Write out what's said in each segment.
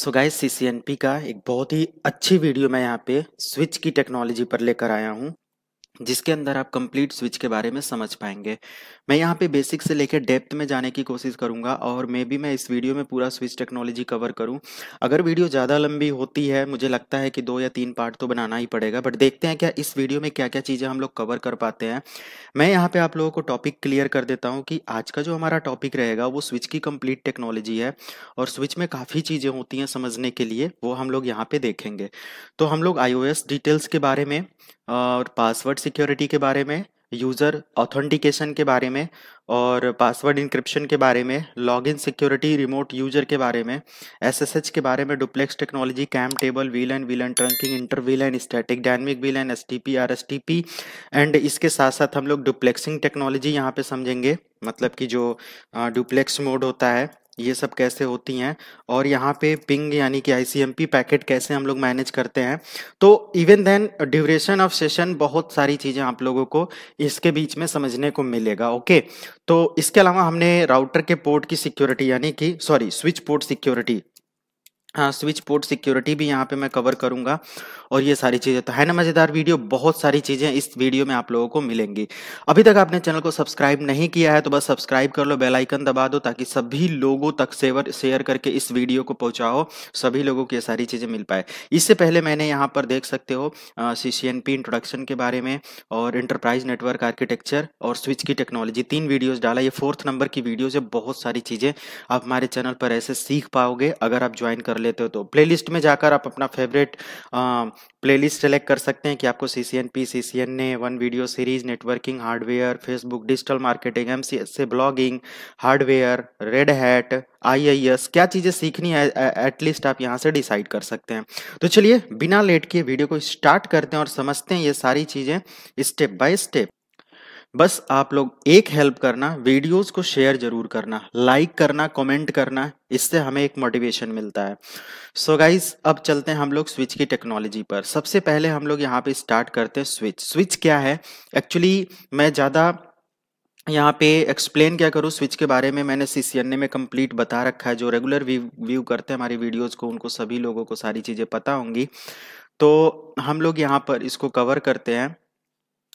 so guys सी का एक बहुत ही अच्छी वीडियो मैं यहाँ पे स्विच की टेक्नोलॉजी पर लेकर आया हूँ जिसके अंदर आप कंप्लीट स्विच के बारे में समझ पाएंगे मैं यहाँ पे बेसिक से लेकर डेप्थ में जाने की कोशिश करूँगा और मे भी मैं इस वीडियो में पूरा स्विच टेक्नोलॉजी कवर करूँ अगर वीडियो ज़्यादा लंबी होती है मुझे लगता है कि दो या तीन पार्ट तो बनाना ही पड़ेगा बट देखते हैं क्या इस वीडियो में क्या क्या चीज़ें हम लोग कवर कर पाते हैं मैं यहाँ पर आप लोगों को टॉपिक क्लियर कर देता हूँ कि आज का जो हमारा टॉपिक रहेगा वो स्विच की कम्प्लीट टेक्नोलॉजी है और स्विच में काफ़ी चीज़ें होती हैं समझने के लिए वो हम लोग यहाँ पर देखेंगे तो हम लोग आई डिटेल्स के बारे में और पासवर्ड सिक्योरिटी के बारे में यूज़र ऑथेंटिकेशन के बारे में और पासवर्ड इंक्रिप्शन के बारे में लॉगिन सिक्योरिटी रिमोट यूजर के बारे में एसएसएच के बारे में duplex technology CAM table VLAN VLAN trunking inter VLAN static dynamic VLAN S T P and इसके साथ साथ हम लोग डुप्लेक्सिंग टेक्नोलॉजी यहाँ पर समझेंगे मतलब कि जो डुप्लेक्स मोड होता है ये सब कैसे होती हैं और यहाँ पे पिंग यानी कि आईसीएमपी पैकेट कैसे हम लोग मैनेज करते हैं तो even then duration of session बहुत सारी चीज़ें आप लोगों को इसके बीच में समझने को मिलेगा ओके तो इसके अलावा हमने राउटर के पोर्ट की सिक्योरिटी यानी कि सॉरी स्विच पोर्ट सिक्योरिटी हाँ, स्विच पोर्ट सिक्योरिटी भी यहाँ पे मैं कवर करूंगा और ये सारी चीज़ें तो है ना मज़ेदार वीडियो बहुत सारी चीज़ें इस वीडियो में आप लोगों को मिलेंगी अभी तक आपने चैनल को सब्सक्राइब नहीं किया है तो बस सब्सक्राइब कर लो बेल आइकन दबा दो ताकि सभी लोगों तक सेवर शेयर करके इस वीडियो को पहुंचाओ सभी लोगों को ये सारी चीज़ें मिल पाए इससे पहले मैंने यहाँ पर देख सकते हो C C N P introduction के बारे में और इंटरप्राइज नेटवर्क आर्किटेक्चर और स्विच की टेक्नोलॉजी तीन वीडियोज़ डाला ये फोर्थ नंबर की वीडियोज़ है बहुत सारी चीज़ें आप हमारे चैनल पर ऐसे सीख पाओगे अगर आप ज्वाइन कर लेते हो तो प्लेलिस्ट में जाकर आप अपना फेवरेट प्लेलिस्ट सेलेक्ट कर सकते हैं कि आपको C C N P C C N A one video series networking hardware Facebook digital marketing M C S से blogging hardware Red Hat I I S क्या चीज़ें सीखनी है एटलीस्ट आप यहाँ से डिसाइड कर सकते हैं तो चलिए बिना लेट किए वीडियो को स्टार्ट करते हैं और समझते हैं ये सारी चीज़ें स्टेप बाय स्टेप बस आप लोग एक हेल्प करना वीडियोस को शेयर जरूर करना लाइक करना कमेंट करना इससे हमें एक मोटिवेशन मिलता है सो so गाइज अब चलते हैं हम लोग स्विच की टेक्नोलॉजी पर सबसे पहले हम लोग यहाँ पे स्टार्ट करते हैं स्विच स्विच क्या है एक्चुअली मैं ज़्यादा यहाँ पे एक्सप्लेन क्या करूँ स्विच के बारे में मैंने सी सी में कंप्लीट बता रखा है जो रेगुलर व्यू करते हैं हमारी वीडियोज़ को उनको सभी लोगों को सारी चीज़ें पता होंगी तो हम लोग यहाँ पर इसको कवर करते हैं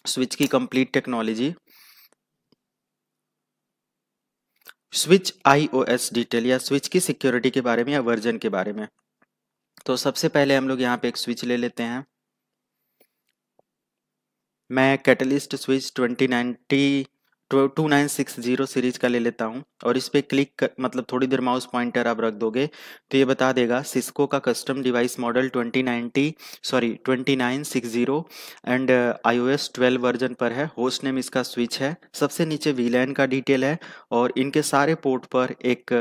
स्विच की complete technology switch IOS detail या स्विच की सिक्योरिटी के बारे में या वर्जन के बारे में तो सबसे पहले हम लोग यहाँ पे एक स्विच ले लेते हैं मैं catalyst switch 2090 two nine six zero series का ले लेता हूँ और इस पर क्लिक कर, मतलब थोड़ी देर माउस पॉइंटर आप रख दोगे तो ये बता देगा सिस्को का custom device model twenty sorry twenty nine six zero and I O S twelve version पर है होस्ट नेम इसका स्विच है सबसे नीचे वीलैन का डिटेल है और इनके सारे पोर्ट पर एक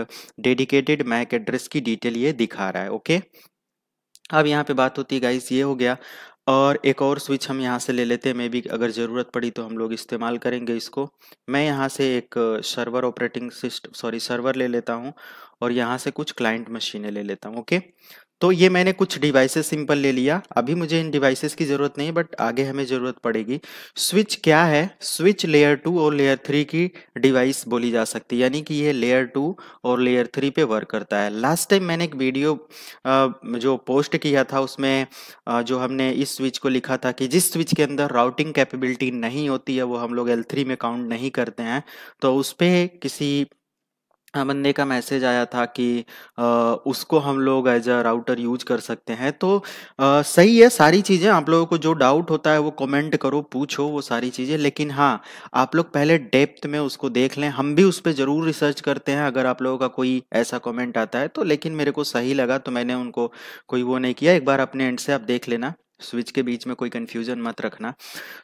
डेडिकेटेड मैक एड्रेस की डिटेल ये दिखा रहा है ओके अब यहाँ पे बात होती है गाइस ये हो गया और एक और स्विच हम यहाँ से ले लेते हैं मे भी अगर ज़रूरत पड़ी तो हम लोग इस्तेमाल करेंगे इसको मैं यहाँ से एक server operating system sorry server ले लेता हूँ और यहाँ से कुछ क्लाइंट मशीनें ले लेता हूँ ओके तो ये मैंने कुछ डिवाइसेस सिंपल ले लिया अभी मुझे इन डिवाइसेस की ज़रूरत नहीं बट आगे हमें ज़रूरत पड़ेगी स्विच क्या है स्विच लेयर टू और लेयर थ्री की डिवाइस बोली जा सकती है यानी कि ये लेयर टू और लेयर थ्री पे वर्क करता है लास्ट टाइम मैंने एक वीडियो जो पोस्ट किया था उसमें जो हमने इस स्विच को लिखा था कि जिस स्विच के अंदर राउटिंग कैपेबिलिटी नहीं होती है वो हम लोग एल में काउंट नहीं करते हैं तो उस पर किसी बंदे का मैसेज आया था कि आ, उसको हम लोग एज अ राउटर यूज कर सकते हैं तो आ, सही है सारी चीज़ें आप लोगों को जो डाउट होता है वो कमेंट करो पूछो वो सारी चीज़ें लेकिन हाँ आप लोग पहले डेप्थ में उसको देख लें हम भी उस पर ज़रूर रिसर्च करते हैं अगर आप लोगों का कोई ऐसा कमेंट आता है तो लेकिन मेरे को सही लगा तो मैंने उनको कोई वो नहीं किया एक बार अपने एंड से आप देख लेना स्विच के बीच में कोई कंफ्यूजन मत रखना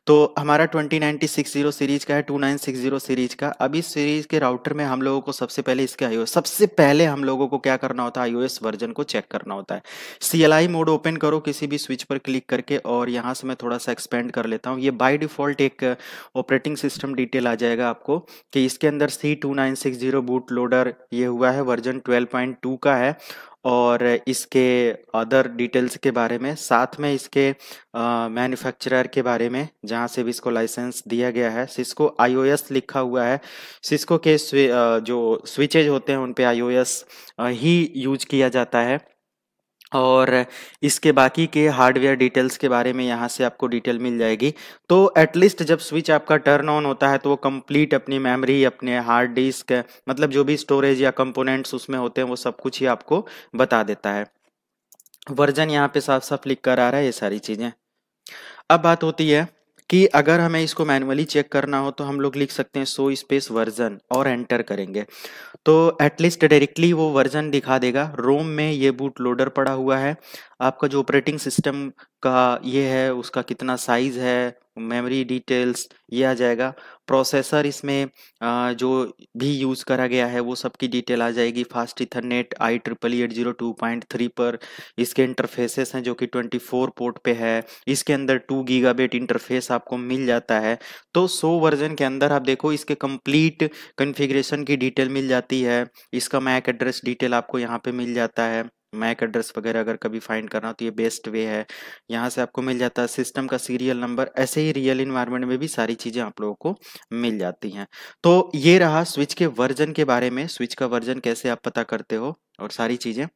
तो हमारा 209060 सीरीज का है 2960 सीरीज का अभी सीरीज के राउटर में हम लोगों को सबसे पहले इसके आईओ सबसे पहले हम लोगों को क्या करना होता है आईओएस वर्जन को चेक करना होता है सीएलआई मोड ओपन करो किसी भी स्विच पर क्लिक करके और यहाँ से मैं थोड़ा सा एक्सपेंड कर लेता हूँ ये बाई डिफॉल्ट एक ऑपरेटिंग सिस्टम डिटेल आ जाएगा आपको कि इसके अंदर सी बूट लोडर ये हुआ है वर्जन ट्वेल्व का है और इसके अदर डिटेल्स के बारे में साथ में इसके मैन्युफैक्चरर के बारे में जहाँ से भी इसको लाइसेंस दिया गया है सिस्को आईओएस लिखा हुआ है सिस्को के स्वि, आ, जो स्विचेज होते हैं उन पे आईओएस ही यूज किया जाता है और इसके बाकी के हार्डवेयर डिटेल्स के बारे में यहाँ से आपको डिटेल मिल जाएगी तो एटलीस्ट जब स्विच आपका टर्न ऑन होता है तो वो कंप्लीट अपनी मेमोरी अपने हार्ड डिस्क मतलब जो भी स्टोरेज या कंपोनेंट्स उसमें होते हैं वो सब कुछ ही आपको बता देता है वर्जन यहाँ पे साफ साफ लिख कर आ रहा है ये सारी चीज़ें अब बात होती है कि अगर हमें इसको मैनुअली चेक करना हो तो हम लोग लिख सकते हैं सो स्पेस वर्जन और एंटर करेंगे तो एटलीस्ट डायरेक्टली वो वर्जन दिखा देगा रोम में ये बूट लोडर पड़ा हुआ है आपका जो ऑपरेटिंग सिस्टम का ये है उसका कितना साइज़ है मेमोरी डिटेल्स ये आ जाएगा प्रोसेसर इसमें जो भी यूज़ करा गया है वो सबकी डिटेल आ जाएगी fast Ethernet I triple eight zero two point three पर इसके इंटरफेसेस हैं जो कि ट्वेंटी फोर पोर्ट पे है इसके अंदर टू गीगाबेट इंटरफेस आपको मिल जाता है तो सो वर्जन के अंदर आप देखो इसके कंप्लीट कन्फिग्रेशन की डिटेल मिल जाती है इसका मैक एड्रेस डिटेल आपको यहाँ पे मिल जाता है मैक एड्रेस वगैरह अगर कभी फाइंड करना हो तो ये बेस्ट वे है यहाँ से आपको मिल जाता है सिस्टम का सीरियल नंबर ऐसे ही रियल इन्वायरमेंट में भी सारी चीज़ें आप लोगों को मिल जाती हैं तो ये रहा स्विच के वर्जन के बारे में स्विच का वर्जन कैसे आप पता करते हो और सारी चीज़ें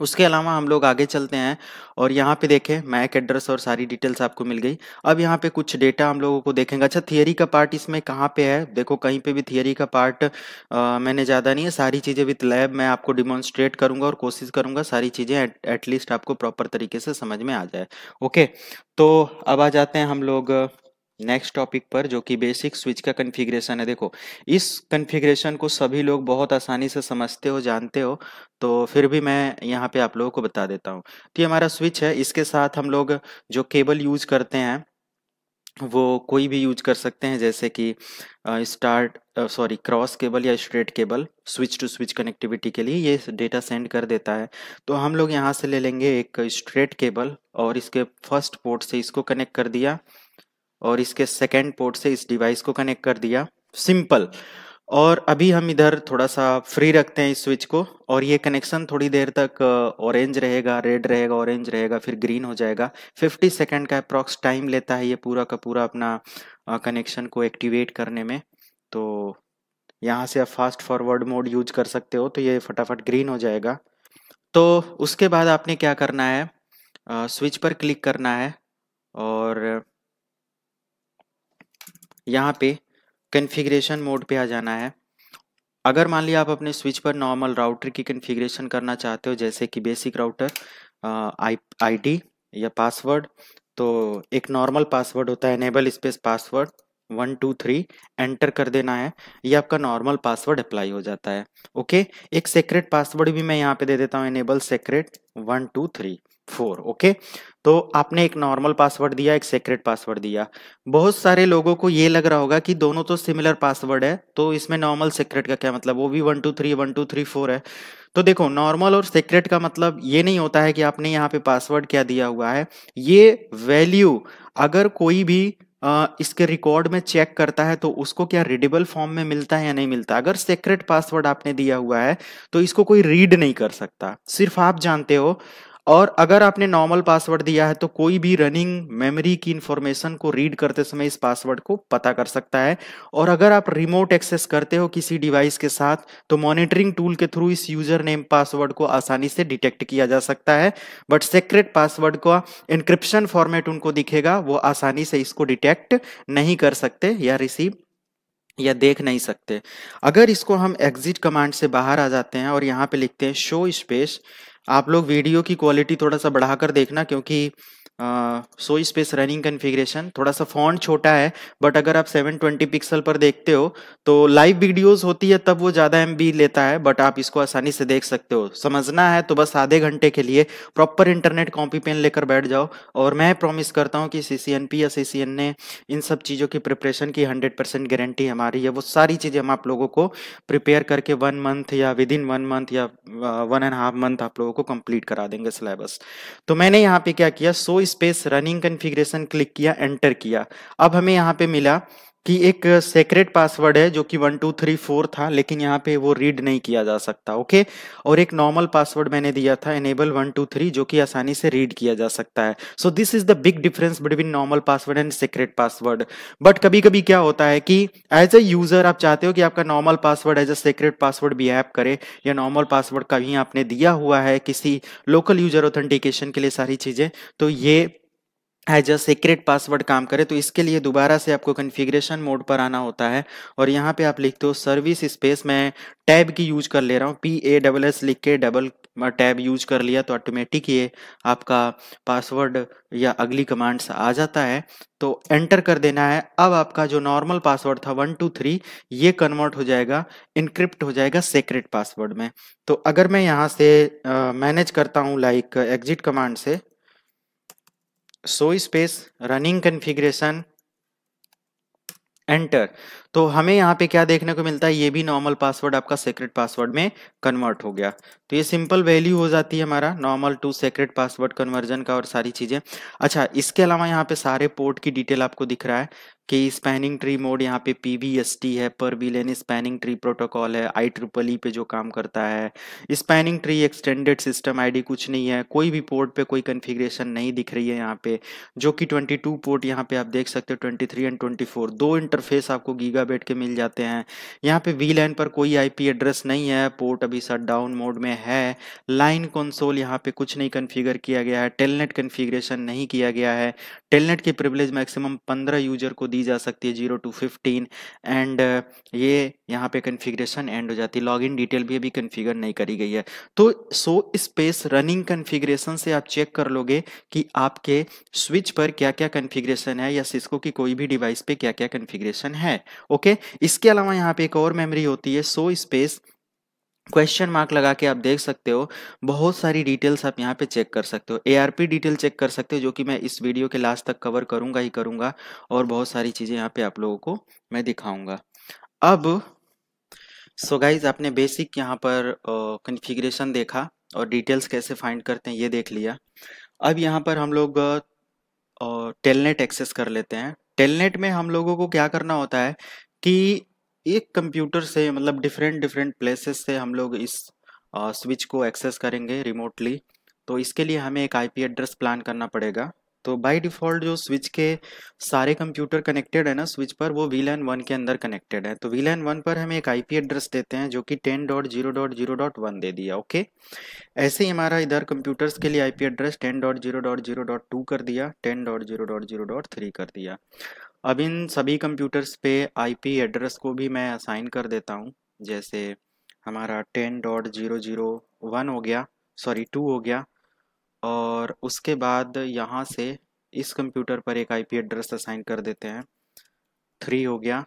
उसके अलावा हम लोग आगे चलते हैं और यहाँ पे देखें मैक एड्रेस और सारी डिटेल्स आपको मिल गई अब यहाँ पे कुछ डेटा हम लोगों को देखेंगे अच्छा थियरी का पार्ट इसमें कहाँ पे है देखो कहीं पे भी थियरी का पार्ट आ, मैंने ज़्यादा नहीं है सारी चीज़ें विथ लैब मैं आपको डिमॉन्स्ट्रेट करूँगा और कोशिश करूँगा सारी चीज़ें एटलीस्ट आपको प्रॉपर तरीके से समझ में आ जाए ओके तो अब आ जाते हैं हम लोग नेक्स्ट टॉपिक पर जो कि बेसिक स्विच का कन्फिग्रेशन है देखो इस कन्फिग्रेशन को सभी लोग बहुत आसानी से समझते हो जानते हो तो फिर भी मैं यहाँ पे आप लोगों को बता देता हूँ तो ये हमारा स्विच है इसके साथ हम लोग जो केबल यूज करते हैं वो कोई भी यूज कर सकते हैं जैसे कि स्टार्ट सॉरी क्रॉस केबल या straight cable switch to switch connectivity के लिए ये डेटा सेंड कर देता है तो हम लोग यहाँ से ले लेंगे एक स्ट्रेट केबल और इसके फर्स्ट पोर्ट से इसको कनेक्ट कर दिया और इसके सेकेंड पोर्ट से इस डिवाइस को कनेक्ट कर दिया सिंपल और अभी हम इधर थोड़ा सा फ्री रखते हैं इस स्विच को और ये कनेक्शन थोड़ी देर तक ऑरेंज रहेगा रेड रहेगा ऑरेंज रहेगा फिर ग्रीन हो जाएगा 50 सेकंड का अप्रॉक्स टाइम लेता है ये पूरा का पूरा अपना कनेक्शन को एक्टिवेट करने में तो यहाँ से आप फास्ट फॉरवर्ड मोड यूज कर सकते हो तो ये फटाफट ग्रीन हो जाएगा तो उसके बाद आपने क्या करना है स्विच पर क्लिक करना है और यहाँ पे कन्फिग्रेशन मोड पे आ जाना है अगर मान लिया आप अपने स्विच पर नॉर्मल राउटर की कन्फिग्रेशन करना चाहते हो जैसे कि बेसिक राउटर आई आईडी या पासवर्ड तो एक नॉर्मल पासवर्ड होता है enable space password one two three enter कर देना है ये आपका नॉर्मल पासवर्ड अप्लाई हो जाता है ओके एक सेक्रेट पासवर्ड भी मैं यहाँ पे दे देता हूँ enable secret one two three four okay तो आपने एक नॉर्मल पासवर्ड दिया एक सेक्रेट पासवर्ड दिया बहुत सारे लोगों को ये लग रहा होगा कि दोनों तो सिमिलर पासवर्ड है तो इसमें नॉर्मल सेक्रेट का क्या मतलब वो भी one two three one two three four है तो देखो नॉर्मल और सेक्रेट का मतलब ये नहीं होता है कि आपने यहाँ पे पासवर्ड क्या दिया हुआ है ये वैल्यू अगर कोई भी इसके रिकॉर्ड में चेक करता है तो उसको क्या रीडेबल फॉर्म में मिलता है या नहीं मिलता अगर सीक्रेट पासवर्ड आपने दिया हुआ है तो इसको कोई रीड नहीं कर सकता सिर्फ आप जानते हो और अगर आपने नॉर्मल पासवर्ड दिया है तो कोई भी रनिंग मेमोरी की इंफॉर्मेशन को रीड करते समय इस पासवर्ड को पता कर सकता है और अगर आप रिमोट एक्सेस करते हो किसी डिवाइस के साथ तो मॉनिटरिंग टूल के थ्रू इस यूजर नेम पासवर्ड को आसानी से डिटेक्ट किया जा सकता है बट सेक्रेट पासवर्ड का इंक्रिप्शन फॉर्मेट उनको दिखेगा वो आसानी से इसको डिटेक्ट नहीं कर सकते या रिसीव या देख नहीं सकते अगर इसको हम एग्जिट कमांड से बाहर आ जाते हैं और यहाँ पे लिखते हैं शो स्पेस आप लोग वीडियो की क्वालिटी थोड़ा-सा बढ़ाकर देखना क्योंकि सो स्पेस रनिंग कन्फिग्रेशन थोड़ा सा फॉन्ट छोटा है बट अगर आप 720 पिक्सल पर देखते हो तो लाइव वीडियोस होती है तब वो ज़्यादा एम लेता है बट आप इसको आसानी से देख सकते हो समझना है तो बस आधे घंटे के लिए प्रॉपर इंटरनेट कॉपी पेन लेकर बैठ जाओ और मैं प्रॉमिस करता हूँ कि सी या सी ने इन सब चीज़ों की प्रिपरेशन की हंड्रेड परसेंट गारंटी हमारी है वो सारी चीज़ें हम आप लोगों को प्रिपेयर करके वन मंथ या विद इन वन मंथ या वन एंड हाफ मंथ आप लोगों को कंप्लीट करा देंगे सिलेबस तो मैंने यहाँ पे क्या किया so space running configuration click किया एंटर किया अब हमें यहाँ पे मिला कि एक सेक्रेट पासवर्ड है जो कि वन टू थ्री फोर था लेकिन यहाँ पे वो रीड नहीं किया जा सकता ओके और एक नॉर्मल पासवर्ड मैंने दिया था एनेबल वन टू थ्री जो कि आसानी से रीड किया जा सकता है so this is the big difference between normal password and secret password but कभी कभी क्या होता है कि एज अ यूजर आप चाहते हो कि आपका normal password as a secret password app करे या नॉर्मल पासवर्ड कभी आपने दिया हुआ है किसी लोकल यूजर ऑथेंटिकेशन के लिए सारी चीजें तो ये एज अ सीक्रेट पासवर्ड काम करे तो इसके लिए दोबारा से आपको कन्फिग्रेशन मोड पर आना होता है और यहाँ पे आप लिखते हो सर्विस स्पेस में टैब की यूज कर ले रहा हूँ पी ए डबल एस लिख के डबल टैब यूज कर लिया तो ऑटोमेटिक ये आपका पासवर्ड या अगली कमांड आ जाता है तो एंटर कर देना है अब आपका जो नॉर्मल पासवर्ड था वन टू थ्री ये कन्वर्ट हो जाएगा इनक्रिप्ट हो जाएगा सेक्रेट पासवर्ड में तो अगर मैं यहाँ से मैनेज करता हूँ लाइक एग्जिट कमांड से show space running configuration enter तो हमें यहाँ पे क्या देखने को मिलता है ये भी नॉर्मल पासवर्ड आपका सेक्रेट पासवर्ड में कन्वर्ट हो गया तो ये सिंपल वैल्यू हो जाती है हमारा normal to secret password conversion का और सारी चीज़ें अच्छा इसके अलावा यहाँ पे सारे पोर्ट की डिटेल आपको दिख रहा है कि स्पैनिंग ट्री मोड यहाँ पे पी वी एस टी है पर लेन स्पैनिंग ट्री प्रोटोकॉल है आई ट्रिपल ई पे जो काम करता है spanning tree extended system ID कुछ नहीं है कोई भी पोर्ट पे कोई कन्फिग्रेशन नहीं दिख रही है यहाँ पे जो कि 22 पोर्ट यहाँ पे आप देख सकते हो 23 एंड 24 दो इंटरफेस आपको गीगा बैठ के मिल जाते हैं यहाँ पे वी लैन पर कोई आईपी एड्रेस नहीं है पोर्ट अभी सट डाउन मोड में है लाइन कंसोल यहाँ पे कुछ नहीं कन्फिगर किया गया है टेलनेट कन्फिग्रेशन नहीं किया गया है टेलनेट की प्रिवलेज मैक्सिमम पंद्रह यूजर को दी जा सकती है जीरो टू फिफ्टीन एंड ये यहाँ पे कन्फिग्रेशन एंड हो जाती है लॉगिन डिटेल भी अभी कन्फिगर नहीं करी गई है तो सो स्पेस रनिंग कन्फिग्रेशन से आप चेक कर लोगे कि आपके स्विच पर क्या क्या कन्फिग्रेशन है या सिस्को की कोई भी डिवाइस पे क्या क्या कन्फिग्रेशन है ओके इसके अलावा यहाँ पे एक और मेमोरी होती है सो स्पेस क्वेश्चन मार्क लगा के आप देख सकते हो बहुत सारी डिटेल्स आप यहाँ पे चेक कर सकते हो एआरपी डिटेल चेक कर सकते हो जो कि मैं इस वीडियो के लास्ट तक कवर करूंगा ही करूंगा और बहुत सारी चीज़ें यहाँ पे आप लोगों को मैं दिखाऊंगा अब सो so गाइज आपने बेसिक यहाँ पर कन्फिग्रेशन देखा और डिटेल्स कैसे फाइंड करते हैं ये देख लिया अब यहाँ पर हम लोग टेलनेट एक्सेस कर लेते हैं टेलनेट में हम लोगों को क्या करना होता है कि एक कंप्यूटर से मतलब डिफरेंट डिफरेंट प्लेसेस से हम लोग इस स्विच को एक्सेस करेंगे रिमोटली तो इसके लिए हमें एक आईपी एड्रेस प्लान करना पड़ेगा तो बाय डिफ़ॉल्ट जो स्विच के सारे कंप्यूटर कनेक्टेड है ना स्विच पर वो वी लैन वन के अंदर कनेक्टेड है तो वी लैन वन पर हमें एक आईपी एड्रेस देते हैं जो कि ten dot zero dot zero dot one दे दिया ओके ऐसे ही हमारा इधर कंप्यूटर्स के लिए IP address ten dot zero dot zero dot two कर दिया ten dot zero dot zero dot three कर दिया अब इन सभी कंप्यूटर्स पे आईपी एड्रेस को भी मैं असाइन कर देता हूँ जैसे हमारा ten dot zero zero one हो गया सॉरी टू हो गया और उसके बाद यहाँ से इस कंप्यूटर पर एक आईपी एड्रेस असाइन कर देते हैं थ्री हो गया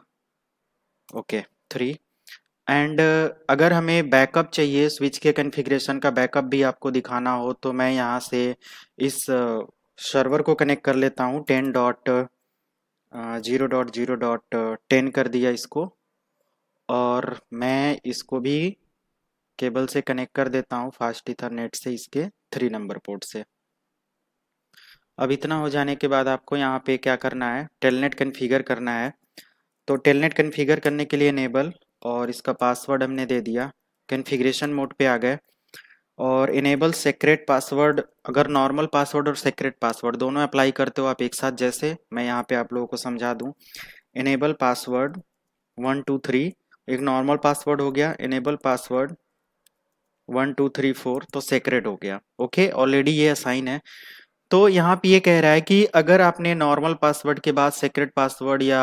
ओके थ्री एंड अगर हमें बैकअप चाहिए स्विच के कन्फिग्रेशन का बैकअप भी आपको दिखाना हो तो मैं यहाँ से इस सर्वर को कनेक्ट कर लेता हूँ ten dot zero dot zero dot ten कर दिया इसको और मैं इसको भी केबल से कनेक्ट कर देता हूँ फास्ट इथरनेट से इसके थ्री नंबर पोर्ट से अब इतना हो जाने के बाद आपको यहाँ पे क्या करना है टेलनेट कन्फिगर करना है तो टेलनेट कन्फिगर करने के लिए नेबल और इसका पासवर्ड हमने दे दिया कन्फिग्रेशन मोड पे आ गए और इनेबल सेक्रेट पासवर्ड अगर नॉर्मल पासवर्ड और सेक्रेट पासवर्ड दोनों अप्लाई करते हो आप एक साथ जैसे मैं यहाँ पे आप लोगों को समझा दूँ enable password one two three एक नॉर्मल पासवर्ड हो गया enable password one two three four तो सेक्रेट हो गया ओके ऑलरेडी ये असाइन है तो यहाँ पे ये कह रहा है कि अगर आपने नॉर्मल पासवर्ड के बाद सेक्रेट पासवर्ड या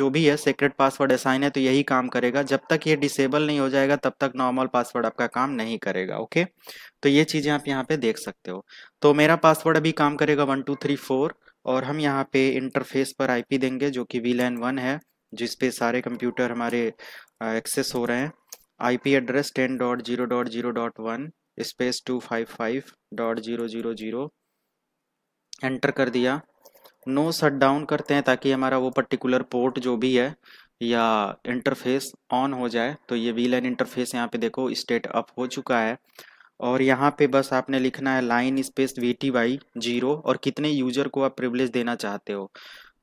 जो भी है सेक्रेट पासवर्ड असाइन है तो यही काम करेगा जब तक ये डिसेबल नहीं हो जाएगा तब तक नॉर्मल पासवर्ड आपका काम नहीं करेगा ओके तो ये चीज़ें आप यहाँ पे देख सकते हो तो मेरा पासवर्ड अभी काम करेगा वन टू थ्री फोर और हम यहाँ पे इंटरफेस पर आई देंगे जो कि वी लैन वन है जिसपे सारे कंप्यूटर हमारे एक्सेस हो रहे हैं I address ten dot zero dot zero dot one space two five five dot zero zero zero enter कर दिया नो शट डाउन करते हैं ताकि हमारा वो पर्टिकुलर पोर्ट जो भी है या इंटरफेस ऑन हो जाए तो ये वी लाइन इंटरफेस यहाँ पे देखो स्टेट अप हो चुका है और यहाँ पे बस आपने लिखना है line space V T Y zero और कितने यूजर को आप प्रिवलेज देना चाहते हो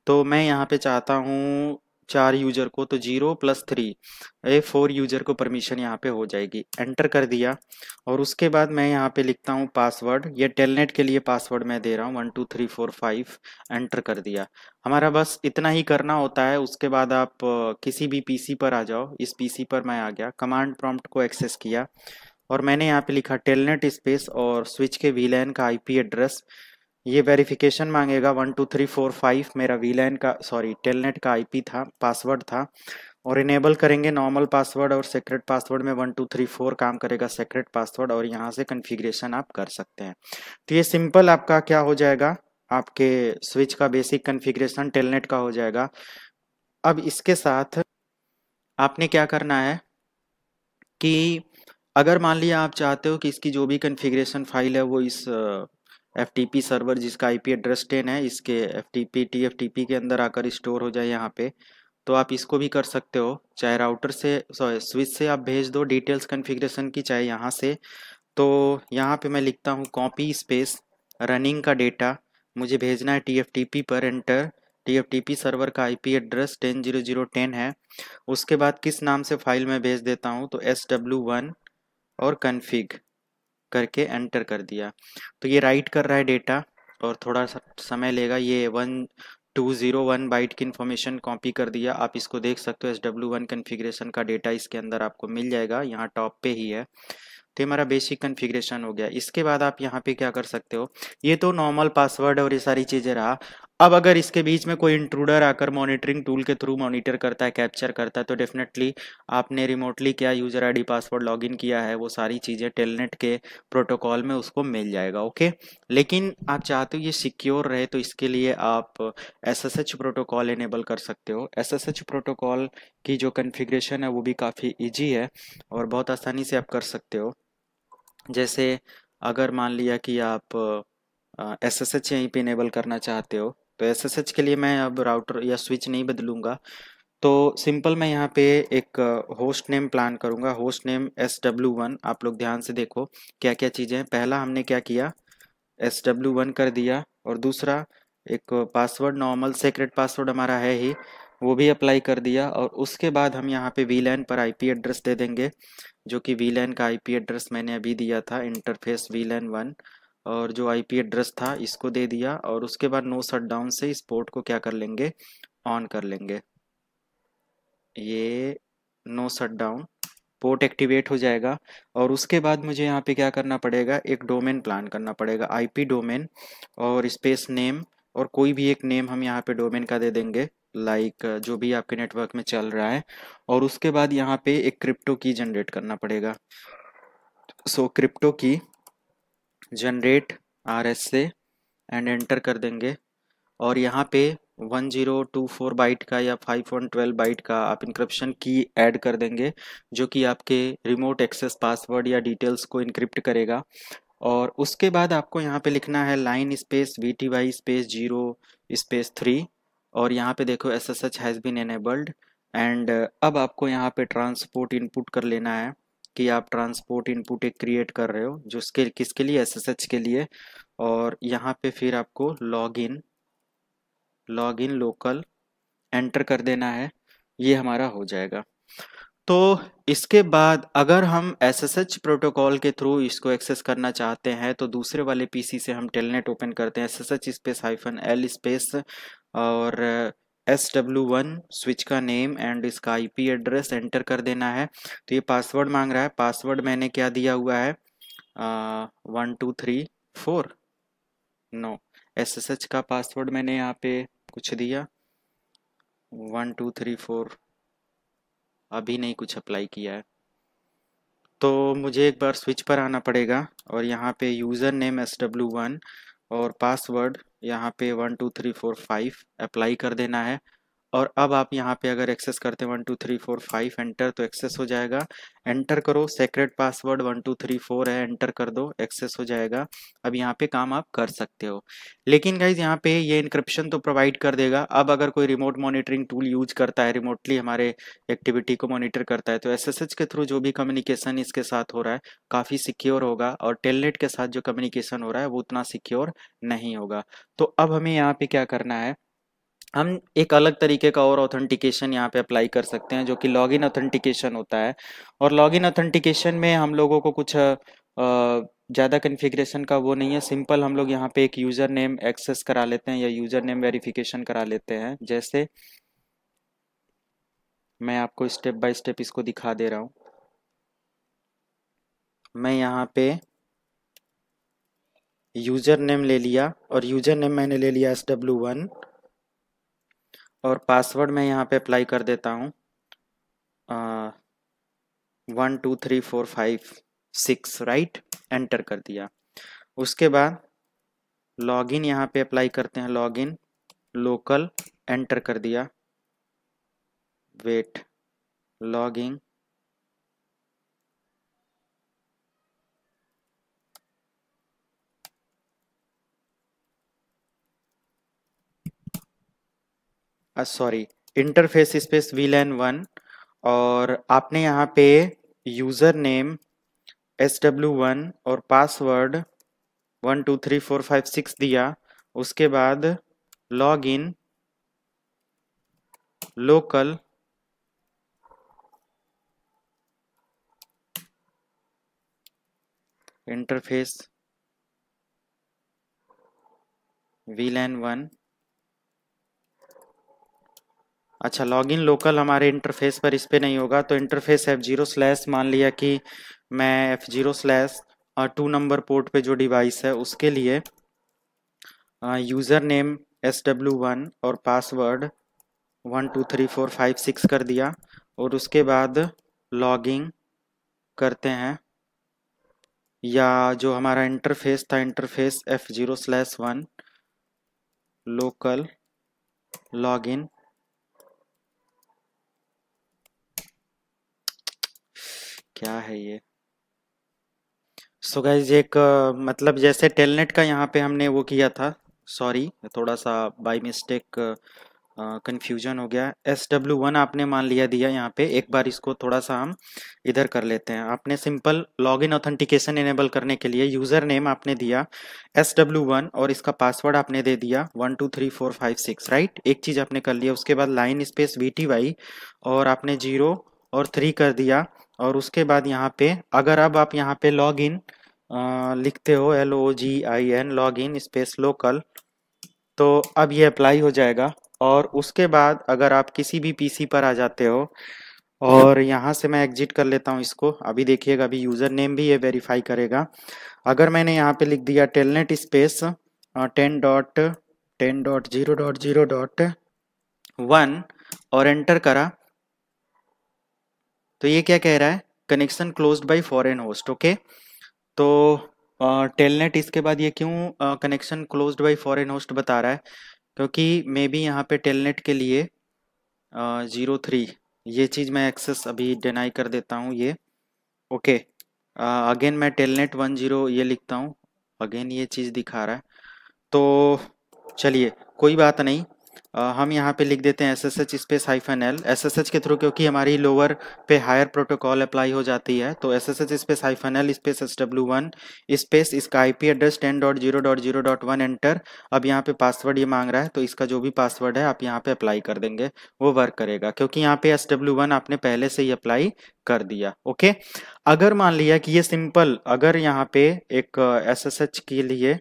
तो मैं यहाँ पे चाहता हूँ चार यूजर को तो zero plus three A four user को परमिशन यहाँ पे हो जाएगी एंटर कर दिया और उसके बाद मैं यहाँ पे लिखता हूँ पासवर्ड ये टेलनेट के लिए पासवर्ड मैं दे रहा हूँ one two three four five enter कर दिया हमारा बस इतना ही करना होता है उसके बाद आप किसी भी पीसी पर आ जाओ इस पीसी पर मैं आ गया कमांड प्रॉम्प्ट को एक्सेस किया और मैंने यहाँ पे लिखा टेलनेट स्पेस और स्विच के वीलैन का आई एड्रेस ये वेरिफिकेशन मांगेगा one two three four five मेरा वीलैन का सॉरी टेलनेट का आईपी था पासवर्ड था और इनेबल करेंगे नॉर्मल पासवर्ड और सेक्रेट पासवर्ड में वन टू थ्री फोर काम करेगा सेक्रेट पासवर्ड और यहाँ से कन्फिग्रेशन आप कर सकते हैं तो ये सिंपल आपका क्या हो जाएगा आपके स्विच का बेसिक कन्फिग्रेशन टेलनेट का हो जाएगा अब इसके साथ आपने क्या करना है कि अगर मान लिया आप चाहते हो कि इसकी जो भी कन्फिग्रेशन फाइल है वो इस एफ सर्वर जिसका आई एड्रेस टेन है इसके एफ टी के अंदर आकर स्टोर हो जाए यहाँ पे तो आप इसको भी कर सकते हो चाहे राउटर से सॉरी स्विच से आप भेज दो डिटेल्स कन्फिग्रेशन की चाहे यहाँ से तो यहाँ पे मैं लिखता हूँ कॉपी स्पेस रनिंग का डेटा मुझे भेजना है टी पर एंटर टी सर्वर का IP address ten zero zero ten है उसके बाद किस नाम से फाइल मैं भेज देता हूँ तो एस डब्ल्यू वन और कन्फिग करके एंटर कर दिया तो ये राइट कर रहा है डेटा और थोड़ा सा समय लेगा ये one two zero one byte की इन्फॉर्मेशन कॉपी कर दिया आप इसको देख सकते हो एस डब्ल्यू वन कन्फिग्रेशन का डेटा इसके अंदर आपको मिल जाएगा यहाँ टॉप पे ही है तो ये हमारा बेसिक कन्फिग्रेशन हो गया इसके बाद आप यहाँ पे क्या कर सकते हो ये तो नॉर्मल पासवर्ड और ये सारी चीज़ें रहा अब अगर इसके बीच में कोई इंट्रूडर आकर मॉनिटरिंग टूल के थ्रू मॉनिटर करता है कैप्चर करता है तो डेफिनेटली आपने रिमोटली क्या यूज़र आईडी पासवर्ड लॉगिन किया है वो सारी चीज़ें टेलनेट के प्रोटोकॉल में उसको मिल जाएगा ओके लेकिन आप चाहते हो ये सिक्योर रहे तो इसके लिए आप एसएसएच प्रोटोकॉल इनेबल कर सकते हो एच प्रोटोकॉल की जो कन्फिग्रेशन है वो भी काफ़ी ईजी है और बहुत आसानी से आप कर सकते हो जैसे अगर मान लिया कि आप एस एस एच यहीं पर इनेबल करना चाहते हो तो एस के लिए मैं अब राउटर या स्विच नहीं बदलूंगा तो सिंपल मैं यहाँ पे एक होस्ट नेम प्लान करूंगा host name S W one आप लोग ध्यान से देखो क्या क्या चीज़ें हैं पहला हमने क्या किया एस डब्ल्यू वन कर दिया और दूसरा एक पासवर्ड नॉर्मल सेक्रेट पासवर्ड हमारा है ही वो भी अप्लाई कर दिया और उसके बाद हम यहाँ पे वी लैन पर आईपी एड्रेस दे देंगे जो कि वी लैन का आईपी एड्रेस मैंने अभी दिया था इंटरफेस वी लैन वन और जो आईपी एड्रेस था इसको दे दिया और उसके बाद नो डाउन से इस पोर्ट को क्या कर लेंगे ऑन कर लेंगे ये नो शटडाउन पोर्ट एक्टिवेट हो जाएगा और उसके बाद मुझे यहाँ पे क्या करना पड़ेगा एक डोमेन प्लान करना पड़ेगा आईपी डोमेन और स्पेस नेम और कोई भी एक नेम हम यहाँ पे डोमेन का दे देंगे लाइक like, जो भी आपके नेटवर्क में चल रहा है और उसके बाद यहाँ पे एक क्रिप्टो की जनरेट करना पड़ेगा so so, crypto key generate R S से एंड एंटर कर देंगे और यहाँ पे 1024 बाइट का या 512 बाइट का आप इंक्रिप्शन की ऐड कर देंगे जो कि आपके रिमोट एक्सेस पासवर्ड या डिटेल्स को इनक्रिप्ट करेगा और उसके बाद आपको यहाँ पे लिखना है line space V T Y space zero space three और यहाँ पे देखो S S H has been enabled and अब आपको यहाँ पे ट्रांसपोर्ट इनपुट कर लेना है कि आप ट्रांसपोर्ट इनपुट एक क्रिएट कर रहे हो जो उसके किसके लिए एसएसएच के लिए और यहाँ पे फिर आपको लॉगिन लॉगिन लोकल एंटर कर देना है ये हमारा हो जाएगा तो इसके बाद अगर हम एस एस एच प्रोटोकॉल के थ्रू इसको एक्सेस करना चाहते हैं तो दूसरे वाले पीसी से हम टेलनेट ओपन करते हैं S S H space hyphen L space और एस डब्ल्यू वन स्विच का नेम एंड इसका आईपी एड्रेस एंटर कर देना है तो ये पासवर्ड मांग रहा है पासवर्ड मैंने क्या दिया हुआ है one two three four no S S H का पासवर्ड मैंने यहाँ पे कुछ दिया वन टू थ्री फोर अभी नहीं कुछ अप्लाई किया है तो मुझे एक बार स्विच पर आना पड़ेगा और यहाँ पे user name S W one और पासवर्ड यहाँ पे one two three four five apply कर देना है और अब आप यहाँ पे अगर एक्सेस करते हैं one two three four five enter तो एक्सेस हो जाएगा एंटर करो secret password one two three four है एंटर कर दो एक्सेस हो जाएगा अब यहाँ पे काम आप कर सकते हो लेकिन गाइज यहाँ पे ये इंक्रिप्शन तो प्रोवाइड कर देगा अब अगर कोई रिमोट मॉनिटरिंग टूल यूज करता है रिमोटली हमारे एक्टिविटी को मॉनिटर करता है तो एस के थ्रू जो भी कम्युनिकेशन इसके साथ हो रहा है काफ़ी सिक्योर होगा और टेलनेट के साथ जो कम्युनिकेशन हो रहा है वो उतना सिक्योर नहीं होगा तो अब हमें यहाँ पे क्या करना है हम एक अलग तरीके का और ऑथेंटिकेशन यहाँ पे अप्लाई कर सकते हैं जो कि लॉग इन ऑथेंटिकेशन होता है और लॉग इन ऑथेंटिकेशन में हम लोगों को कुछ ज़्यादा कन्फिग्रेशन का वो नहीं है सिंपल हम लोग यहाँ पे एक यूज़र नेम एक्सेस करा लेते हैं या यूज़र नेम वेरिफिकेशन करा लेते हैं जैसे मैं आपको स्टेप बाय स्टेप इसको दिखा दे रहा हूँ मैं यहाँ पे यूज़र नेम ले लिया और यूज़र नेम मैंने ले लिया एस डब्ल्यू वन और पासवर्ड मैं यहाँ पे अप्लाई कर देता हूँ one two three four five six right enter कर दिया उसके बाद लॉगिन यहाँ पे अप्लाई करते हैं लॉगिन लोकल एंटर कर दिया wait logging sorry interface space VLAN one और आपने यहाँ पे user name S W one और password one two three four five six दिया उसके बाद log in local interface VLAN one अच्छा लॉगिन लोकल हमारे इंटरफेस पर इस पर नहीं होगा तो इंटरफेस एफ जीरो स्लैश मान लिया कि मैं F zero slash two number port पे जो डिवाइस है उसके लिए user name S W one और password one two three four five six कर दिया और उसके बाद लॉगिंग करते हैं या जो हमारा इंटरफेस था interface F zero slash one local login क्या है ये सो so गाइज एक मतलब जैसे टेलनेट का यहाँ पे हमने वो किया था सॉरी थोड़ा सा बाय मिस्टेक कंफ्यूजन हो गया एस डब्ल्यू वन आपने मान लिया दिया यहाँ पे एक बार इसको थोड़ा सा हम इधर कर लेते हैं आपने simple log in authentication enable करने के लिए यूज़र नेम आपने दिया एस डब्ल्यू वन और इसका पासवर्ड आपने दे दिया one two three four five six right एक चीज़ आपने कर लिया उसके बाद line space V T Y और आपने जीरो और थ्री कर दिया और उसके बाद यहाँ पे अगर अब आप यहाँ पे लॉग इन लिखते हो L O G I N log in space local तो अब ये अप्लाई हो जाएगा और उसके बाद अगर आप किसी भी पीसी पर आ जाते हो और यहाँ से मैं एग्जिट कर लेता हूँ इसको अभी देखिएगा अभी यूज़र नेम भी ये वेरीफाई करेगा अगर मैंने यहाँ पे लिख दिया telnet space ten dot ten dot zero dot zero dot one और एंटर करा तो ये क्या कह रहा है connection close by foreign host okay तो टेलनेट इसके बाद ये क्यों connection close by foreign host बता रहा है क्योंकि मे बी यहाँ पे टेलनेट के लिए ज़ीरो थ्री ये चीज़ मैं एक्सेस अभी डिनाई कर देता हूँ ये ओके अगेन मैं टेलनेट वन जीरो ये लिखता हूँ अगेन ये चीज़ दिखा रहा है तो चलिए कोई बात नहीं हम यहाँ पे लिख देते हैं S S H space hyphen L S S H के थ्रू क्योंकि हमारी लोअर पे हायर प्रोटोकॉल अप्लाई हो जाती है तो S S H space hyphen L space S W one space इसका I P address ten dot zero dot zero dot one enter अब यहाँ पे पासवर्ड ये मांग रहा है तो इसका जो भी पासवर्ड है आप यहाँ पे अप्लाई कर देंगे वो वर्क करेगा क्योंकि यहाँ पे एस वन आपने पहले से ही अप्लाई कर दिया ओके अगर मान लिया कि ये सिंपल अगर यहाँ पे एक एस एस एच के लिए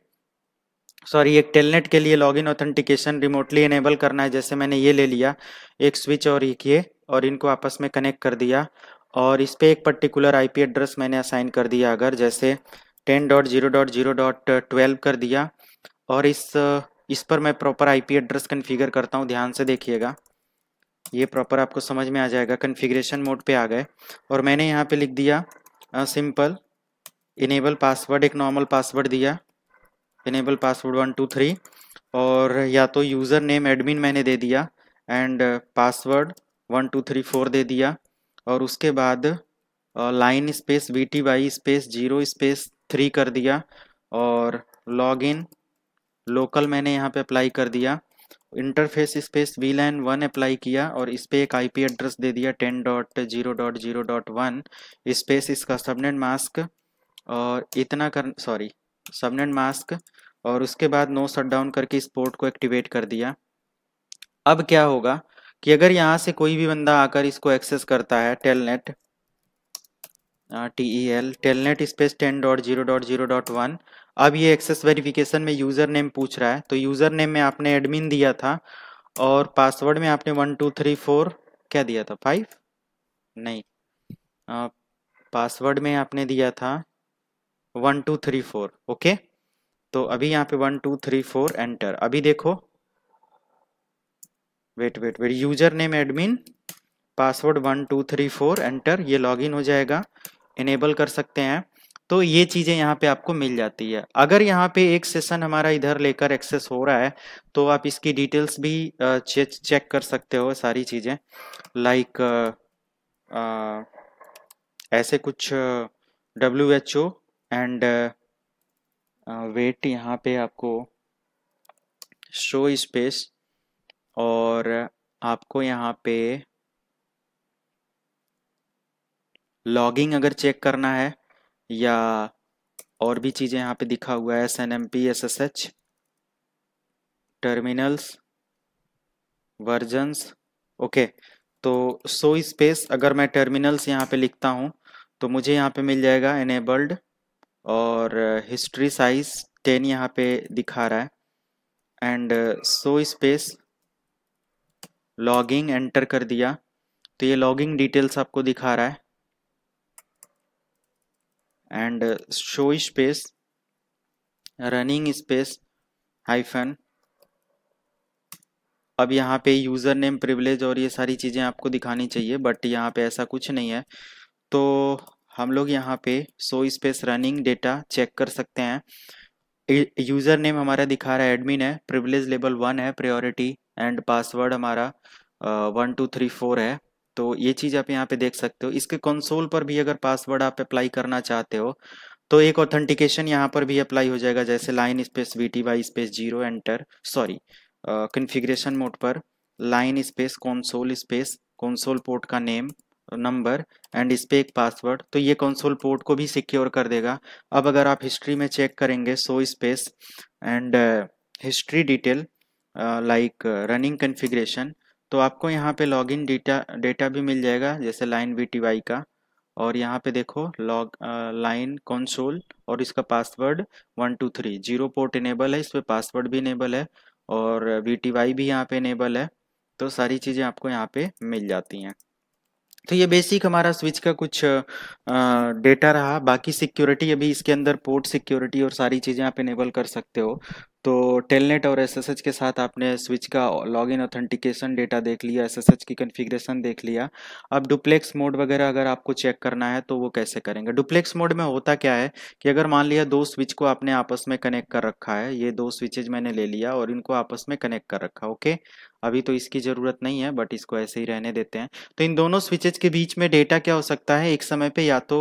सॉरी एक टेलनेट के लिए लॉगिन ऑथेंटिकेशन रिमोटली इनेबल करना है जैसे मैंने ये ले लिया एक स्विच और एक ये और इनको आपस में कनेक्ट कर दिया और इस पर एक पर्टिकुलर आईपी एड्रेस मैंने असाइन कर दिया अगर जैसे ten dot zero dot zero dot twelve कर दिया और इस इस पर मैं प्रॉपर आईपी एड्रेस कन्फिगर करता हूँ ध्यान से देखिएगा ये प्रॉपर आपको समझ में आ जाएगा कन्फिग्रेशन मोड पे आ गए और मैंने यहाँ पे लिख दिया सिंपल इनेबल पासवर्ड एक नॉर्मल पासवर्ड दिया enable password one two three और या तो यूज़र नेम एडमिन मैंने दे दिया and password one two three four दे दिया और उसके बाद line space V T Y space zero space three कर दिया और लॉग इन लोकल मैंने यहाँ पे अप्लाई कर दिया interface space V line one apply किया और इस पर एक आईपी एड्रेस दे दिया ten dot zero dot zero dot one space इसका सबनेट मास्क और इतना कर सॉरी सबनेट मास्क और उसके बाद नो शट डाउन करके इस पोर्ट को एक्टिवेट कर दिया अब क्या होगा कि अगर यहाँ से कोई भी बंदा आकर इसको एक्सेस करता है telnet T E L telnet space ten dot zero dot zero dot one अब ये एक्सेस वेरिफिकेशन में यूज़र नेम पूछ रहा है तो यूज़र नेम में आपने एडमिन दिया था और पासवर्ड में आपने वन टू थ्री फोर क्या दिया था फाइव नहीं पासवर्ड में आपने दिया था one two three four okay तो अभी यहाँ पे one two three four enter अभी देखो wait wait wait user name admin password one two three four enter ये लॉगिन हो जाएगा इनेबल कर सकते हैं तो ये चीज़ें यहाँ पे आपको मिल जाती है अगर यहाँ पे एक सेशन हमारा इधर लेकर एक्सेस हो रहा है तो आप इसकी डिटेल्स भी चेक कर सकते हो सारी चीज़ें लाइक ऐसे कुछ W H O and wait uh, uh, यहाँ पे आपको शो स्पेस और आपको यहाँ पे लॉगिंग अगर चेक करना है या और भी चीज़ें यहाँ पे दिखा हुआ है S N M P S S H terminals versions okay तो सो स्पेस अगर मैं टर्मिनल्स यहाँ पे लिखता हूँ तो मुझे यहाँ पे मिल जाएगा एनेबल्ड और हिस्ट्री साइज टेन यहाँ पे दिखा रहा है and show space logging enter कर दिया तो ये लॉगिंग डिटेल्स आपको दिखा रहा है and show space running space hyphen अब यहाँ पे यूज़र नेम प्रिवलेज और ये सारी चीज़ें आपको दिखानी चाहिए बट यहाँ पे ऐसा कुछ नहीं है तो हम लोग यहाँ पे show space running data check कर सकते हैं यूज़र नेम हमारा दिखा रहा है एडमिन है प्रिविलेज लेवल वन है प्रायोरिटी एंड पासवर्ड हमारा वन टू थ्री फोर है तो ये चीज़ आप यहाँ पे देख सकते हो इसके कंसोल पर भी अगर पासवर्ड आप अप्लाई करना चाहते हो तो एक ऑथेंटिकेशन यहाँ पर भी अप्लाई हो जाएगा जैसे line space V T Y space zero enter sorry configuration mode पर line space console space console port का नेम नंबर एंड इस एक पासवर्ड तो ये कंसोल पोर्ट को भी सिक्योर कर देगा अब अगर आप हिस्ट्री में चेक करेंगे show space and history detail like running configuration तो आपको यहाँ पे लॉगिन डेटा डेटा भी मिल जाएगा जैसे लाइन वी का और यहाँ पे देखो लॉग लाइन कंसोल और इसका password one two three zero port enable है इस पर पासवर्ड भी इनेबल है और वी भी यहाँ पे इनेबल है तो सारी चीज़ें आपको यहाँ पे मिल जाती हैं तो ये बेसिक हमारा स्विच का कुछ डेटा रहा बाकी सिक्योरिटी अभी इसके अंदर पोर्ट सिक्योरिटी और सारी चीज़ें आप इनेबल कर सकते हो तो टेलनेट और एसएसएच के साथ आपने स्विच का लॉगिन ऑथेंटिकेशन डेटा देख लिया एसएसएच की कॉन्फ़िगरेशन देख लिया अब डुप्लेक्स मोड वगैरह अगर आपको चेक करना है तो वो कैसे करेंगे डुप्लेक्स मोड में होता क्या है कि अगर मान लिया दो स्विच को आपने आपस में कनेक्ट कर रखा है ये दो स्विचेज मैंने ले लिया और इनको आपस में कनेक्ट कर रखा ओके अभी तो इसकी ज़रूरत नहीं है बट इसको ऐसे ही रहने देते हैं तो इन दोनों स्विचेज के बीच में डेटा क्या हो सकता है एक समय पे या तो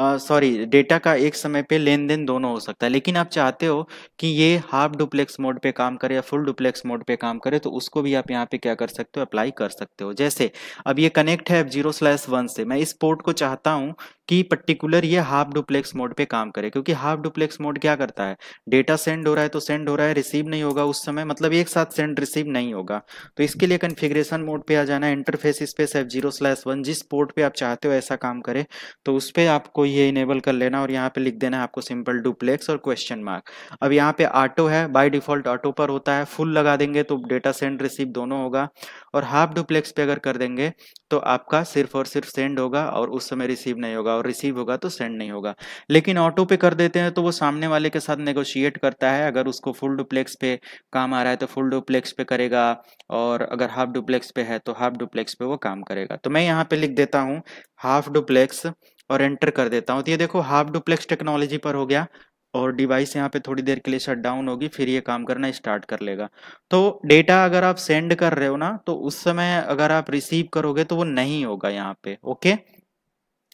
सॉरी डेटा का एक समय पे लेन देन दोनों हो सकता है लेकिन आप चाहते हो कि ये हाफ डुप्लेक्स मोड पे काम करे या फुल डुप्लेक्स मोड पे काम करे तो उसको भी आप यहाँ पे क्या कर सकते हो अप्लाई कर सकते हो जैसे अब ये कनेक्ट है एफ जीरो स्लैश वन से मैं इस पोर्ट को चाहता हूँ कि पर्टिकुलर ये हाफ डुप्लेक्स मोड पे काम करे क्योंकि हाफ डुप्लेक्स मोड क्या करता है डेटा सेंड हो रहा है तो सेंड हो रहा है रिसीव नहीं होगा उस समय मतलब एक साथ सेंड रिसीव नहीं होगा तो इसके लिए कन्फिग्रेशन मोड पे आ जाना interface space F zero slash one जिस पोर्ट पे आप चाहते हो ऐसा काम करे तो उस पर आपको ये इनेबल कर लेना और यहाँ पे लिख देना है आपको सिंपल डुप्लेक्स और क्वेश्चन मार्क अब यहाँ पे ऑटो है बाई डिफॉल्ट ऑटो पर होता है फुल लगा देंगे तो डेटा सेंड रिसीव दोनों होगा और हाफ डुप्लेक्स पे अगर कर देंगे तो आपका सिर्फ और सिर्फ सेंड होगा और उस समय रिसीव नहीं होगा और रिसीव होगा तो सेंड नहीं होगा लेकिन ऑटो पे कर देते हैं तो वो सामने वाले के साथ नेगोशिएट करता है अगर उसको फुल डुप्लेक्स पे काम आ रहा है तो फुल डुप्लेक्स पे करेगा और अगर हाफ डुप्लेक्स पे है तो हाफ डुप्लेक्स पे वो काम करेगा तो मैं यहाँ पे लिख देता हूँ हाफ डुप्लेक्स और एंटर कर देता हूँ तो ये देखो हाफ डुप्लेक्स टेक्नोलॉजी पर हो गया और डिवाइस यहाँ पे थोड़ी देर के लिए शट डाउन होगी फिर ये काम करना स्टार्ट कर लेगा तो डेटा अगर आप सेंड कर रहे हो ना तो उस समय अगर आप रिसीव करोगे तो वो नहीं होगा यहाँ पे ओके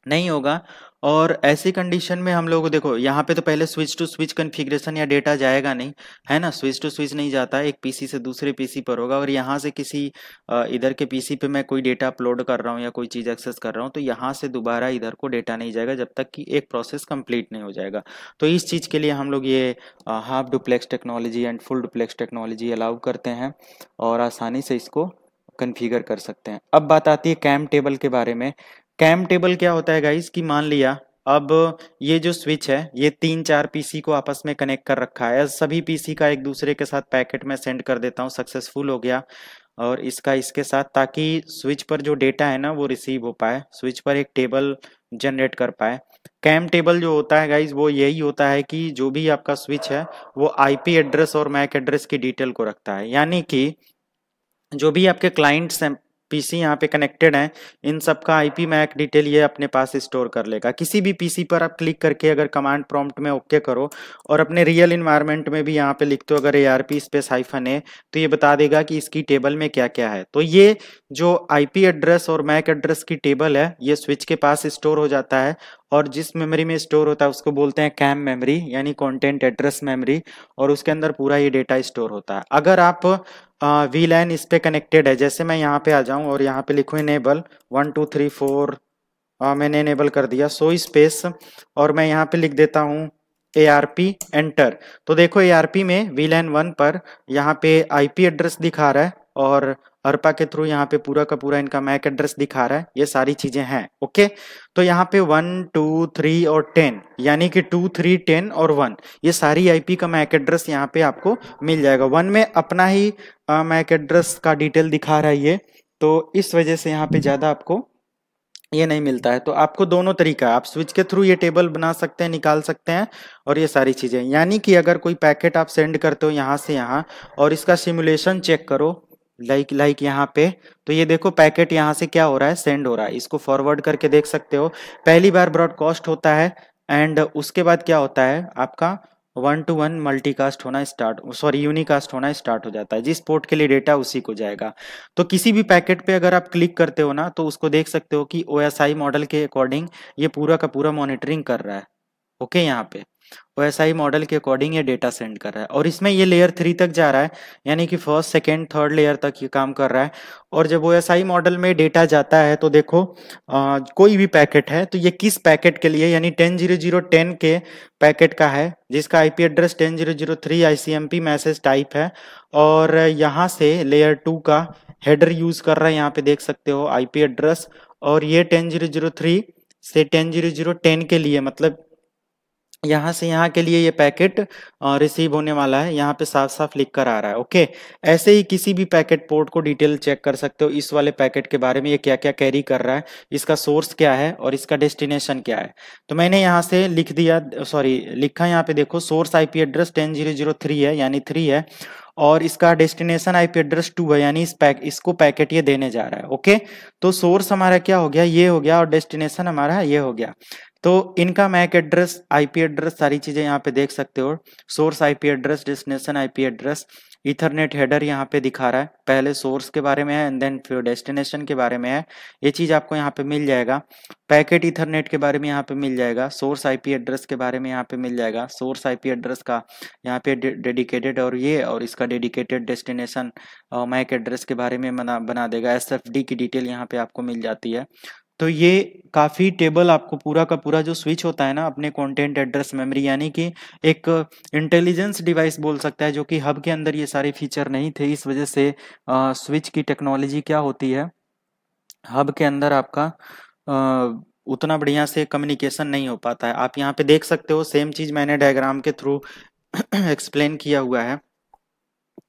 नहीं होगा और ऐसी कंडीशन में हम लोग देखो यहाँ पे तो पहले स्विच टू स्विच कन्फिग्रेशन या डेटा जाएगा नहीं है ना स्विच टू स्विच नहीं जाता एक पीसी से दूसरे पीसी पर होगा और यहाँ से किसी इधर के पीसी पे मैं कोई डेटा अपलोड कर रहा हूँ या कोई चीज़ एक्सेस कर रहा हूँ तो यहाँ से दोबारा इधर को डेटा नहीं जाएगा जब तक कि एक प्रोसेस कंप्लीट नहीं हो जाएगा तो इस चीज़ के लिए हम लोग ये half duplex technology and full duplex technology allow करते हैं और आसानी से इसको कन्फिगर कर सकते हैं अब बात आती है कैम टेबल के बारे में कैम टेबल क्या होता है गाइस कि मान लिया अब ये जो स्विच है ये तीन चार पीसी को आपस में कनेक्ट कर रखा है सभी पीसी का एक दूसरे के साथ पैकेट में सेंड कर देता हूँ सक्सेसफुल हो गया और इसका इसके साथ ताकि स्विच पर जो डेटा है ना वो रिसीव हो पाए स्विच पर एक टेबल जनरेट कर पाए कैम टेबल जो होता है गाइज वो यही होता है कि जो भी आपका स्विच है वो आई एड्रेस और मैक एड्रेस की डिटेल को रखता है यानी कि जो भी आपके क्लाइंट पीसी यहाँ पे कनेक्टेड हैं इन सब का आईपी मैक डिटेल ये अपने पास स्टोर कर लेगा किसी भी पीसी पर आप क्लिक करके अगर कमांड प्रॉम्प्ट में ओके करो और अपने रियल इन्वायरमेंट में भी यहाँ पे लिखते हो अगर A R P space hyphen है तो ये बता देगा कि इसकी टेबल में क्या क्या है तो ये जो आईपी एड्रेस और मैक एड्रेस की टेबल है ये स्विच के पास स्टोर हो जाता है और जिस मेमोरी में स्टोर होता है उसको बोलते हैं कैम मेमोरी यानी कंटेंट एड्रेस मेमोरी और उसके अंदर पूरा ये डेटा स्टोर होता है अगर आप वी लाइन इस पे कनेक्टेड है जैसे मैं यहाँ पे आ जाऊँ और यहाँ पे लिखूँ enable one two three four मैंने इनेबल कर दिया सो स्पेस और मैं यहाँ पे लिख देता हूँ ए आर पी एंटर तो देखो ए आर पी में वी लाइन वन पर यहाँ पे आई पी एड्रेस दिखा रहा है और अर्पा के थ्रू यहाँ पे पूरा का पूरा इनका मैक एड्रेस दिखा रहा है ये सारी चीजें हैं ओके तो यहाँ पे वन टू थ्री और टेन यानी कि टू थ्री टेन और वन ये सारी आईपी का मैक एड्रेस यहाँ पे आपको मिल जाएगा वन में अपना ही मैक एड्रेस का डिटेल दिखा रहा है ये तो इस वजह से यहाँ पे ज़्यादा आपको ये नहीं मिलता है तो आपको दोनों तरीका आप स्विच के थ्रू ये टेबल बना सकते हैं निकाल सकते हैं और ये सारी चीज़ें यानी कि अगर कोई पैकेट आप सेंड करते हो यहाँ से यहाँ और इसका सिमुलेशन चेक करो लाइक लाइक यहाँ पे तो ये देखो पैकेट यहाँ से क्या हो रहा है सेंड हो रहा है इसको फॉरवर्ड करके देख सकते हो पहली बार ब्रॉडकास्ट होता है एंड उसके बाद क्या होता है आपका वन टू वन मल्टीकास्ट होना स्टार्ट सॉरी यूनिकास्ट होना स्टार्ट हो जाता है जिस पोर्ट के लिए डेटा उसी को जाएगा तो किसी भी पैकेट पे अगर आप क्लिक करते हो ना तो उसको देख सकते हो कि ओ मॉडल के अकॉर्डिंग ये पूरा का पूरा मॉनिटरिंग कर रहा है ओके यहाँ पे आई मॉडल के अकॉर्डिंग ये डेटा सेंड कर रहा है और इसमें ये लेयर थ्री तक जा रहा है यानी कि फर्स्ट सेकेंड थर्ड लेयर तक ये काम कर रहा है और जब एस आई मॉडल में डेटा जाता है तो देखो आ, कोई भी पैकेट है तो ये किस पैकेट के लिए यानी टेन जीरो जीरो टेन के पैकेट का है जिसका IP address ten zero zero three ICMP message type है और यहाँ से लेयर टू का हेडर यूज कर रहा है यहाँ पे देख सकते हो आई पी एड्रेस और ये टेन जीरो जीरो थ्री से टेन जीरो जीरो टेन के लिए मतलब यहाँ से यहाँ के लिए ये पैकेट रिसीव होने वाला है यहाँ पे साफ साफ लिख कर आ रहा है ओके ऐसे ही किसी भी पैकेट पोर्ट को डिटेल चेक कर सकते हो इस वाले पैकेट के बारे में ये क्या क्या कैरी कर रहा है इसका सोर्स क्या है और इसका डेस्टिनेशन क्या है तो मैंने यहाँ से लिख दिया सॉरी लिखा यहाँ पे देखो source I address ten zero zero three है यानी थ्री है और इसका डेस्टिनेशन आईपी एड्रेस टू है यानी इस पैक इसको पैकेट ये देने जा रहा है ओके तो सोर्स हमारा क्या हो गया ये हो गया और डेस्टिनेशन हमारा ये हो गया तो इनका मैक एड्रेस आईपी एड्रेस सारी चीज़ें यहाँ पे देख सकते हो source IP address destination IP address ethernet header यहाँ पे दिखा रहा है पहले सोर्स के बारे में है एंड देन फिर डेस्टिनेशन के बारे में है ये चीज़ आपको यहाँ पे मिल जाएगा पैकेट इथरनेट के बारे में यहाँ पे मिल जाएगा सोर्स आईपी एड्रेस के बारे में यहाँ पे मिल जाएगा सोर्स आईपी एड्रेस का यहाँ पे डेडिकेटेड और ये और इसका डेडिकेटेड डेस्टिनेशन मैक एड्रेस के बारे में बना देगा एस की डिटेल यहाँ पे आपको मिल जाती है तो ये काफ़ी टेबल आपको पूरा का पूरा जो स्विच होता है ना अपने कंटेंट एड्रेस मेमोरी यानी कि एक इंटेलिजेंस डिवाइस बोल सकता है जो कि हब के अंदर ये सारे फीचर नहीं थे इस वजह से आ, स्विच की टेक्नोलॉजी क्या होती है हब के अंदर आपका आ, उतना बढ़िया से कम्युनिकेशन नहीं हो पाता है आप यहाँ पे देख सकते हो सेम चीज़ मैंने डायग्राम के थ्रू एक्सप्लेन किया हुआ है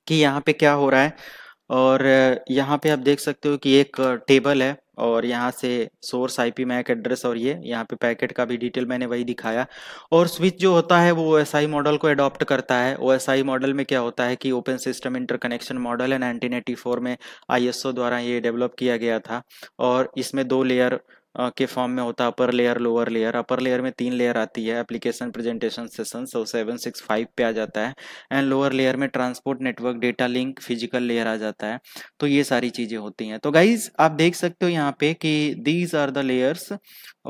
कि यहाँ पे क्या हो रहा है और यहाँ पे आप देख सकते हो कि एक टेबल है और यहाँ से सोर्स आईपी मैक एड्रेस और ये यहाँ पे पैकेट का भी डिटेल मैंने वही दिखाया और स्विच जो होता है वो आई मॉडल को अडॉप्ट करता है आई मॉडल में क्या होता है कि ओपन सिस्टम इंटरकनेक्शन मॉडल है नाइनटीन में आईएसओ द्वारा ये डेवलप किया गया था और इसमें दो लेयर के फॉर्म में होता है upper layer lower layer upper layer में तीन लेयर आती है application presentation session so seven six five पे आ जाता है एंड लोअर लेयर में transport network data link physical layer आ जाता है तो ये सारी चीज़ें होती हैं तो गाइज आप देख सकते हो यहाँ पे कि दीज आर द लेयर्स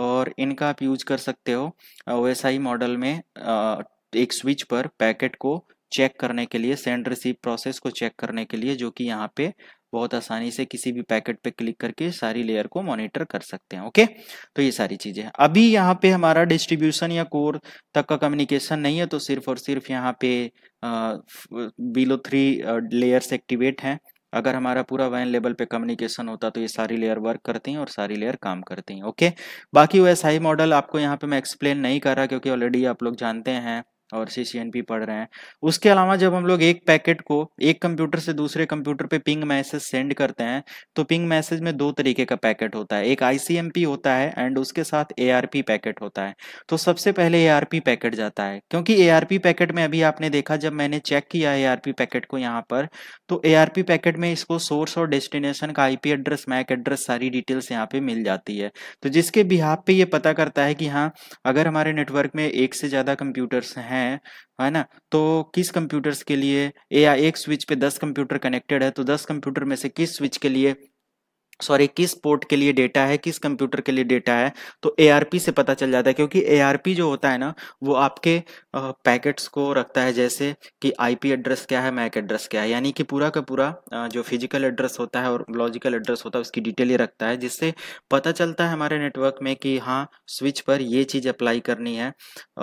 और इनका आप यूज कर सकते हो ओ मॉडल में एक स्विच पर पैकेट को चेक करने के लिए सेंड रिसीव प्रोसेस को चेक करने के लिए जो कि यहाँ पे बहुत आसानी से किसी भी पैकेट पे क्लिक करके सारी लेयर को मॉनिटर कर सकते हैं ओके तो ये सारी चीजें अभी यहाँ पे हमारा डिस्ट्रीब्यूशन या कोर तक का कम्युनिकेशन नहीं है तो सिर्फ और सिर्फ यहाँ पे बिलो थ्री लेयर्स एक्टिवेट हैं अगर हमारा पूरा वैन लेवल पे कम्युनिकेशन होता तो ये सारी लेयर वर्क करती हैं और सारी लेयर काम करती हैं ओके बाकी वो एस मॉडल आपको यहाँ पे मैं एक्सप्लेन नहीं कर रहा क्योंकि ऑलरेडी आप लोग जानते हैं और सी सी एन पी पढ़ रहे हैं उसके अलावा जब हम लोग एक पैकेट को एक कंप्यूटर से दूसरे कंप्यूटर पे पिंग मैसेज सेंड करते हैं तो पिंग मैसेज में दो तरीके का पैकेट होता है एक आई सी एम पी होता है एंड उसके साथ ए आर पी पैकेट होता है तो सबसे पहले ए आर पी पैकेट जाता है क्योंकि ए आर पी पैकेट में अभी आपने देखा जब मैंने चेक किया ए आर पी पैकेट को यहाँ पर तो ए आर पी पैकेट में इसको सोर्स और डेस्टिनेशन का I P address MAC address सारी डिटेल्स यहाँ पे मिल जाती है तो जिसके बिहाब पे ये पता करता है कि हाँ अगर हमारे नेटवर्क में एक से ज़्यादा कंप्यूटर्स हैं है है ना तो किस कंप्यूटर्स के लिए या एक स्विच पे दस कंप्यूटर कनेक्टेड है तो दस कंप्यूटर में से किस स्विच के लिए सॉरी किस पोर्ट के लिए डेटा है किस कंप्यूटर के लिए डेटा है तो ए से पता चल जाता है क्योंकि ए जो होता है ना वो आपके पैकेट्स को रखता है जैसे कि आईपी एड्रेस क्या है मैक एड्रेस क्या है यानी कि पूरा का पूरा जो फिजिकल एड्रेस होता है और लॉजिकल एड्रेस होता है उसकी डिटेल ही रखता है जिससे पता चलता है हमारे नेटवर्क में कि हाँ स्विच पर ये चीज़ अप्लाई करनी है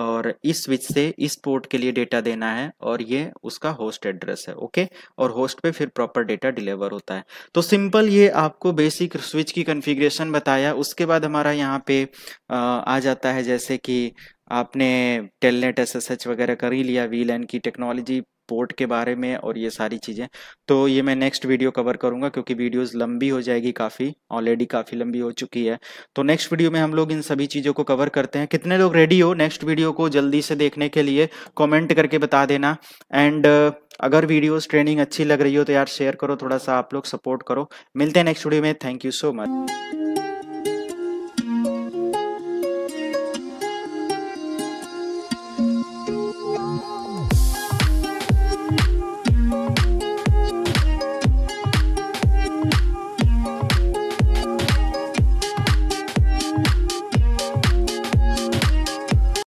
और इस स्विच से इस पोर्ट के लिए डेटा देना है और ये उसका होस्ट एड्रेस है ओके और होस्ट पे फिर प्रॉपर डेटा डिलीवर होता है तो सिंपल ये आपको बेसिक स्विच की कन्फिग्रेशन बताया उसके बाद हमारा यहाँ पे आ जाता है जैसे कि आपने टेलनेट एच वगैरह कर ही लिया वी लैन की टेक्नोलॉजी पोर्ट के बारे में और ये सारी चीज़ें तो ये मैं नेक्स्ट वीडियो कवर करूँगा क्योंकि वीडियोस लंबी हो जाएगी काफ़ी ऑलरेडी काफ़ी लंबी हो चुकी है तो नेक्स्ट वीडियो में हम लोग इन सभी चीज़ों को कवर करते हैं कितने लोग रेडी हो नेक्स्ट वीडियो को जल्दी से देखने के लिए कॉमेंट करके बता देना एंड uh, अगर वीडियोज़ ट्रेनिंग अच्छी लग रही हो तो यार शेयर करो थोड़ा सा आप लोग सपोर्ट करो मिलते हैं नेक्स्ट वीडियो में थैंक यू सो मच